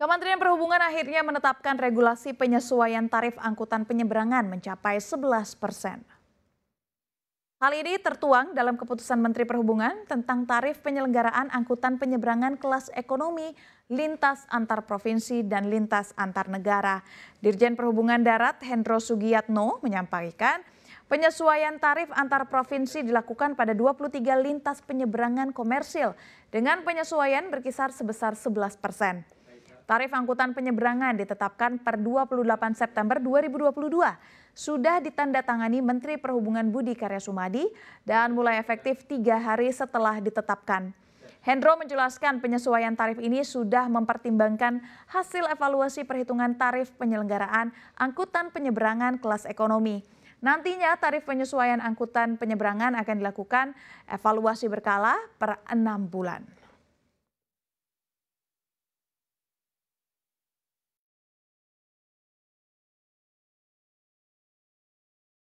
Kementerian Perhubungan akhirnya menetapkan regulasi penyesuaian tarif angkutan penyeberangan mencapai 11 persen. Hal ini tertuang dalam keputusan Menteri Perhubungan tentang tarif penyelenggaraan angkutan penyeberangan kelas ekonomi lintas antar provinsi dan lintas antar negara. Dirjen Perhubungan Darat Hendro Sugiatno menyampaikan penyesuaian tarif antar provinsi dilakukan pada 23 lintas penyeberangan komersil dengan penyesuaian berkisar sebesar 11 persen. Tarif angkutan penyeberangan ditetapkan per 28 September 2022. Sudah ditandatangani Menteri Perhubungan Budi Karya Sumadi dan mulai efektif tiga hari setelah ditetapkan. Hendro menjelaskan penyesuaian tarif ini sudah mempertimbangkan hasil evaluasi perhitungan tarif penyelenggaraan angkutan penyeberangan kelas ekonomi. Nantinya tarif penyesuaian angkutan penyeberangan akan dilakukan evaluasi berkala per enam bulan.